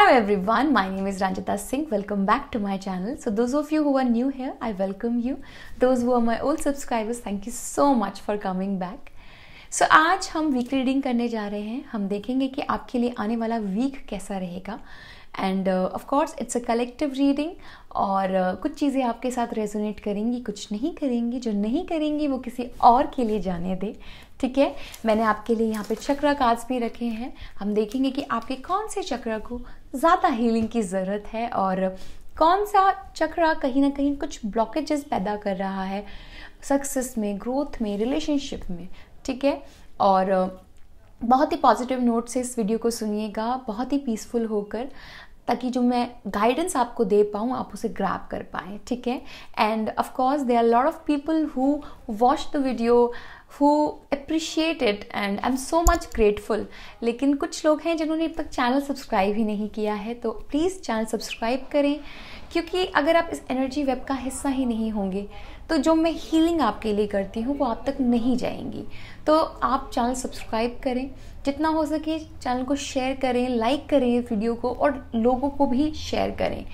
Hello everyone my name is Ranjita Singh welcome back to my channel so those of you who are new here I welcome you those who are my old subscribers thank you so much for coming back so आज हम week reading करने जा रहे हैं हम देखेंगे कि आपके लिए आने वाला वीक कैसा रहेगा and of course it's a collective reading और uh, कुछ चीज़ें आपके साथ रेजोनेट करेंगी कुछ नहीं करेंगी जो नहीं करेंगी वो किसी और के लिए जाने दें ठीक है मैंने आपके लिए यहाँ पे चक्र कार्ड्स भी रखे हैं हम देखेंगे कि आपके कौन से चक्र को ज़्यादा हीलिंग की ज़रूरत है और कौन सा चक्र कहीं ना कहीं कुछ ब्लॉकेजेस पैदा कर रहा है सक्सेस में ग्रोथ में रिलेशनशिप में ठीक है और uh, बहुत ही पॉजिटिव नोट से इस वीडियो को सुनिएगा बहुत ही पीसफुल होकर ताकि जो मैं गाइडेंस आपको दे पाऊँ आप उसे ग्रैप कर पाएँ ठीक है and course they are lot of people who watch the video who appreciate it and I am so much grateful लेकिन कुछ लोग हैं जिन्होंने अब तक चैनल सब्सक्राइब ही नहीं किया है तो प्लीज़ चैनल सब्सक्राइब करें क्योंकि अगर आप इस एनर्जी वेब का हिस्सा ही नहीं होंगे तो जो मैं हीलिंग आपके लिए करती हूँ वो आप तक नहीं जाएंगी तो आप चैनल सब्सक्राइब करें जितना हो सके चैनल को शेयर करें लाइक करें वीडियो को और लोगों को भी शेयर करें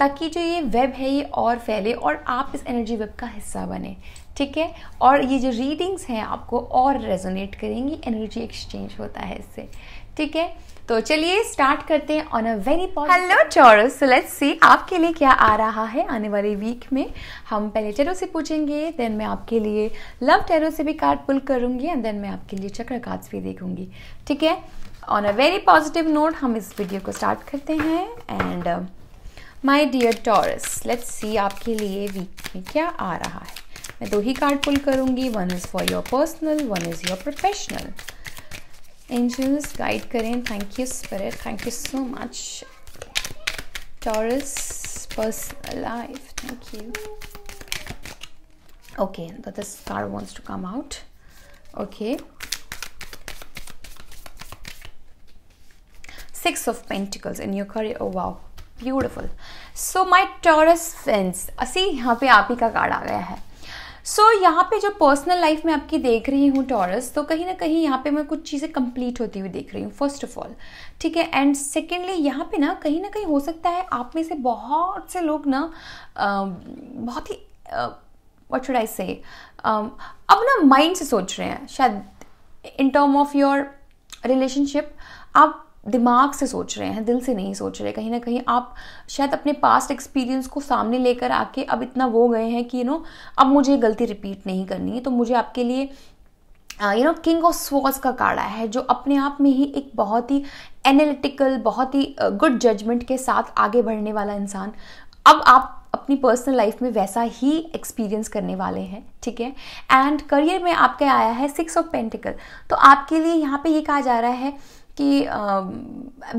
ताकि जो ये वेब है ये और फैले और आप इस एनर्जी वेब का हिस्सा बने ठीक है और ये जो रीडिंग्स हैं आपको और रेजोनेट करेंगी एनर्जी एक्सचेंज होता है इससे ठीक है तो चलिए स्टार्ट करते हैं on a very hello Taurus let's see आपके लिए क्या आ रहा है आने वाले वीक में हम पहले टेरो से पूछेंगे देन मैं आपके लिए लव टेरो से भी कार्ड पुल करूंगी एंड देन मैं आपके लिए चक्र कार्ड्स भी देखूंगी ठीक है on a very positive note हम इस वीडियो को स्टार्ट करते हैं and uh, my dear Taurus let's see आपके लिए वीक में क्या आ रहा है मैं दो ही कार्ड पुल करूंगी one is for your personal one is your professional angels guide करें thank you spirit thank you so much Taurus personal life thank you okay this card wants to come out okay Six of Pentacles in your career. Oh wow, beautiful so my Taurus friends असी यहाँ पे आप ही का card आ गया है सो so, यहाँ पे जो पर्सनल लाइफ में आपकी देख रही हूँ टॉरस तो कहीं ना कहीं यहाँ पे मैं कुछ चीज़ें कंप्लीट होती हुई देख रही हूँ फर्स्ट ऑफ ऑल ठीक है एंड सेकेंडली यहाँ पे ना कहीं ना कहीं हो सकता है आप में से बहुत से लोग ना आ, बहुत ही वट शुड आई से अब ना माइंड से सोच रहे हैं शायद in term of your relationship आप दिमाग से सोच रहे हैं दिल से नहीं सोच रहे कहीं ना कहीं आप शायद अपने पास्ट एक्सपीरियंस को सामने लेकर आके अब इतना वो गए हैं कि यू नो अब मुझे गलती रिपीट नहीं करनी है तो मुझे आपके लिए you know king of swords का काड़ा है जो अपने आप में ही एक बहुत ही एनालिटिकल बहुत ही गुड uh, जजमेंट के साथ आगे बढ़ने वाला इंसान अब आप अपनी पर्सनल लाइफ में वैसा ही एक्सपीरियंस करने वाले हैं ठीक है एंड करियर में आपके आया है सिक्स ऑफ पेंटिकल तो आपके लिए यहाँ पे ये कहा जा रहा है कि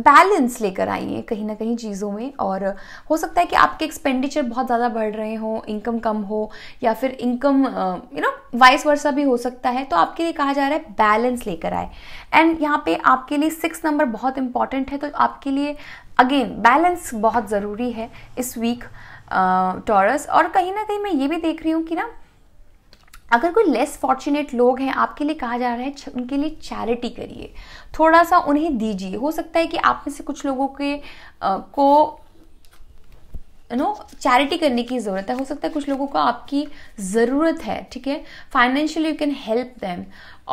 बैलेंस लेकर आइए कहीं ना कहीं चीज़ों में और हो सकता है कि आपके एक्सपेंडिचर बहुत ज़्यादा बढ़ रहे हों इनकम कम हो या फिर income you know vice versa हो सकता है तो आपके लिए कहा जा रहा है बैलेंस लेकर आए एंड यहाँ पे आपके लिए सिक्स नंबर बहुत इंपॉर्टेंट है तो आपके लिए अगेन बैलेंस बहुत ज़रूरी है इस वीक टॉरस और कहीं ना कहीं मैं ये भी देख रही हूँ कि ना अगर कोई लेस फॉर्चुनेट लोग हैं आपके लिए कहा जा रहा है उनके लिए चैरिटी करिए थोड़ा सा उन्हें दीजिए हो सकता है कि आप में से कुछ लोगों के आ, को यू नो चैरिटी करने की ज़रूरत है हो सकता है कुछ लोगों को आपकी ज़रूरत है ठीक है financially you can help them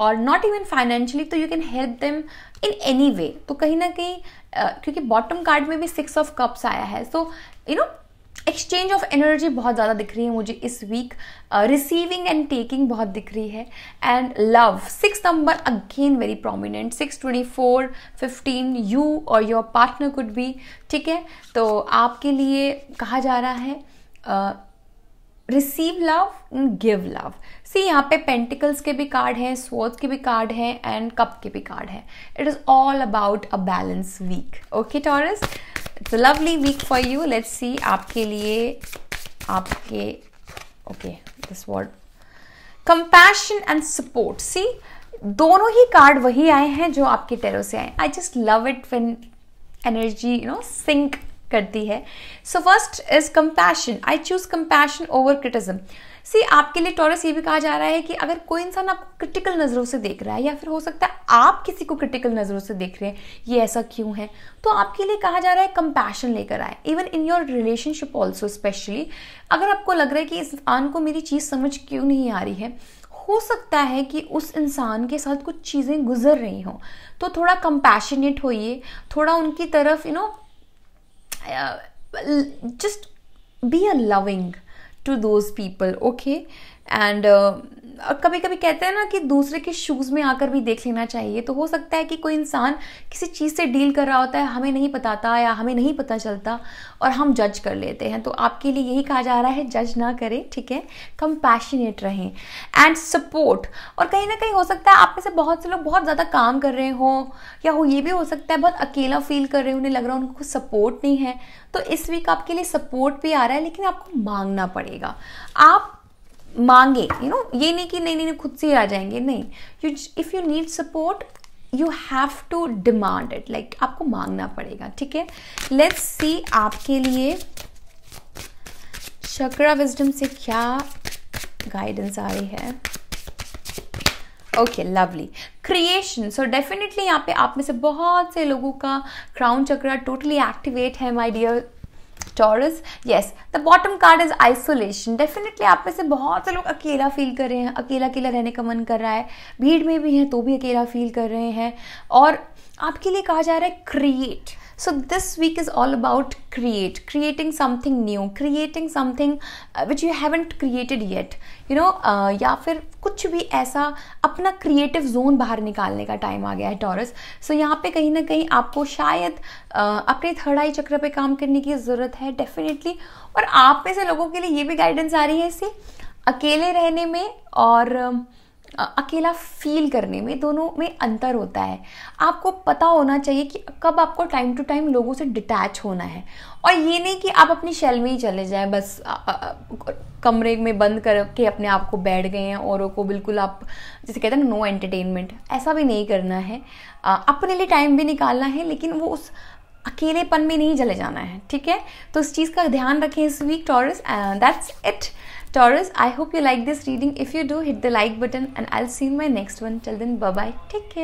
और नॉट इवन फाइनेंशियली तो you can help them in any way तो कहीं ना कहीं क्योंकि बॉटम कार्ड में भी सिक्स ऑफ कप्स आया है so you know exchange of energy बहुत ज़्यादा दिख रही है मुझे इस वीक रिसीविंग एंड टेकिंग बहुत दिख रही है and love six number again very prominent six twenty four fifteen you और योर पार्टनर कुड भी ठीक है तो आपके लिए कहा जा रहा है receive love give love see यहाँ पे पेंटिकल्स के भी कार्ड हैं स्वॉर्ड के भी कार्ड हैं एंड कप के भी कार्ड हैं it is all about a balance week okay Taurus it's lovely week for you let's see आपके लिए आपके okay this word compassion and support see दोनों ही कार्ड वही आए हैं जो आपके टेरो से आए I just love it when energy you know sync करती है so first is compassion I choose compassion over criticism see आपके लिए टॉरस ये भी कहा जा रहा है कि अगर कोई इंसान आपको क्रिटिकल नज़रों से देख रहा है या फिर हो सकता है आप किसी को क्रिटिकल नज़रों से देख रहे हैं ये ऐसा क्यों है तो आपके लिए कहा जा रहा है कंपैशन लेकर आए even in your relationship also specially अगर आपको लग रहा है कि इस इंसान को मेरी चीज़ समझ क्यों नहीं आ रही है हो सकता है कि उस इंसान के साथ कुछ चीज़ें गुजर रही हों तो थोड़ा कंपैशनेट होइए थोड़ा उनकी तरफ you know just be a loving to those people okay and कभी कभी कहते हैं ना कि दूसरे के शूज़ में आकर भी देख लेना चाहिए तो हो सकता है कि कोई इंसान किसी चीज़ से डील कर रहा होता है हमें नहीं बताता या हमें नहीं पता चलता और हम जज कर लेते हैं तो आपके लिए यही कहा जा रहा है जज ना करें ठीक है कंपैशनेट रहें एंड सपोर्ट और कहीं ना कहीं हो सकता है आप में से बहुत से लोग बहुत ज़्यादा काम कर रहे हों या हो ये भी हो सकता है बहुत अकेला फील कर रहे हो उन्हें लग रहा है उनको सपोर्ट नहीं है तो इस वीक आपके लिए सपोर्ट भी आ रहा है लेकिन आपको मांगना पड़ेगा मिलेगा आप मांगे यू you नो know, ये नहीं कि नहीं नहीं खुद से आ जाएंगे नहीं you if you need support you have to demand it like आपको मांगना पड़ेगा ठीक है लेट्स सी आपके लिए शकरा विजडम से क्या गाइडेंस आ रही है okay lovely creation so definitely यहाँ पे आप में से बहुत से लोगों का क्राउन चक्रा टोटली एक्टिवेट है my dear Taurus yes the bottom card is isolation definitely आप में से बहुत से लोग अकेला फील कर रहे हैं अकेला अकेला रहने का मन कर रहा है भीड़ में भी हैं तो भी अकेला फील कर रहे हैं और आपके लिए कहा जा रहा है create So this week is all about create, creating something new, creating something uh, which you haven't created yet. You know, uh, या फिर कुछ भी ऐसा अपना क्रिएटिव जोन बाहर निकालने का टाइम आ गया है टॉरस सो so, यहाँ पे कहीं ना कहीं आपको शायद uh, अपने थर्ड आई चक्र पे काम करने की ज़रूरत है डेफिनेटली और आप में से लोगों के लिए ये भी गाइडेंस आ रही है इसी अकेले रहने में और uh, अकेला फील करने में दोनों में अंतर होता है आपको पता होना चाहिए कि कब आपको टाइम टू टाइम लोगों से डिटैच होना है और ये नहीं कि आप अपनी शेल में ही चले जाएं बस आ, आ, कमरे में बंद करके अपने आप को बैठ गए हैं औरों को बिल्कुल आप जैसे कहते हैं नो एंटरटेनमेंट ऐसा भी नहीं करना है आ, अपने लिए टाइम भी निकालना है लेकिन वो उस अकेलेपन में नहीं चले जाना है ठीक है तो इस चीज़ का ध्यान रखें इस week Taurus that's it Taurus, I hope you like this reading. If you do, hit the like button and I'll see you in my next one. Till then, bye bye. Take care.